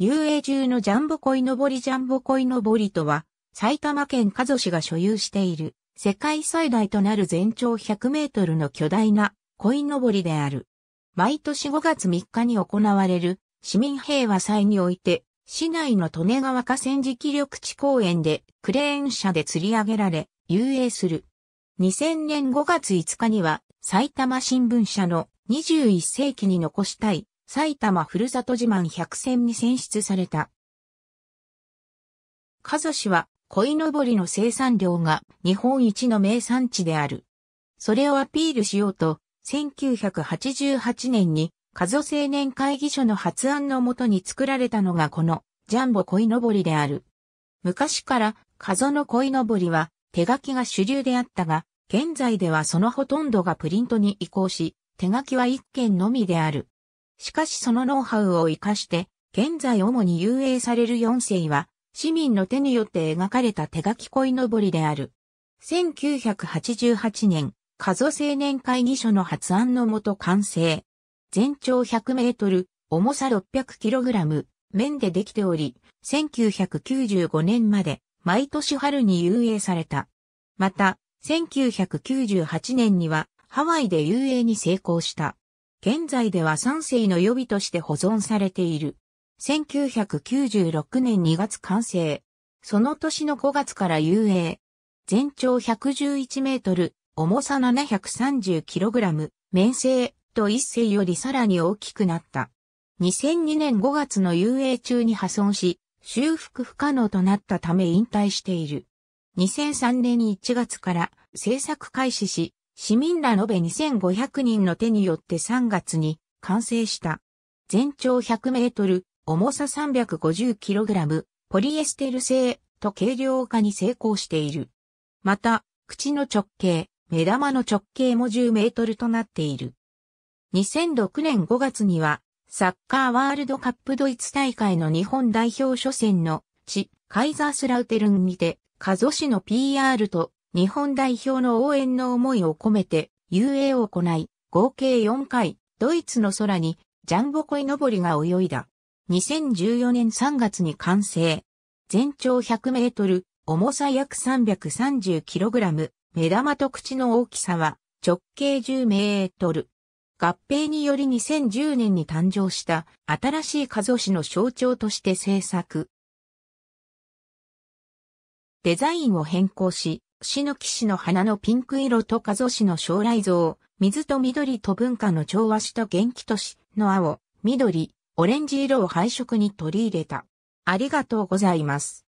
遊泳中のジャンボ鯉のぼりジャンボ鯉のぼりとは、埼玉県加須市が所有している、世界最大となる全長100メートルの巨大な鯉のぼりである。毎年5月3日に行われる市民平和祭において、市内の利根川河川敷緑地公園でクレーン車で釣り上げられ、遊泳する。2000年5月5日には埼玉新聞社の21世紀に残したい埼玉ふるさと自慢100選に選出された。加須市は、鯉のぼりの生産量が日本一の名産地である。それをアピールしようと、1988年に、加須青年会議所の発案のもとに作られたのがこの、ジャンボ鯉のぼりである。昔から、加須の鯉のぼりは、手書きが主流であったが、現在ではそのほとんどがプリントに移行し、手書きは1件のみである。しかしそのノウハウを活かして、現在主に遊泳される4世は、市民の手によって描かれた手書き恋のぼりである。1988年、加須青年会議所の発案のもと完成。全長100メートル、重さ600キログラム、面でできており、1995年まで、毎年春に遊泳された。また、1998年には、ハワイで遊泳に成功した。現在では三世の予備として保存されている。1996年2月完成。その年の5月から遊泳。全長111メートル、重さ7 3 0ラム、面性と一世よりさらに大きくなった。2002年5月の遊泳中に破損し、修復不可能となったため引退している。2003年1月から制作開始し、市民ら延べ2500人の手によって3月に完成した。全長100メートル、重さ3 5 0ラム、ポリエステル製と軽量化に成功している。また、口の直径、目玉の直径も10メートルとなっている。2006年5月には、サッカーワールドカップドイツ大会の日本代表初戦の地、カイザースラウテルンにて、カゾ市の PR と日本代表の応援の思いを込めて遊泳を行い、合計4回、ドイツの空にジャンボコイのぼりが泳いだ。2014年3月に完成。全長100メートル、重さ約3 3 0ラム、目玉と口の大きさは直径10メートル。合併により2010年に誕生した新しい加須市の象徴として制作。デザインを変更し、シノキシの花のピンク色と加須市の将来像、水と緑と文化の調和しと元気都市の青、緑、オレンジ色を配色に取り入れた。ありがとうございます。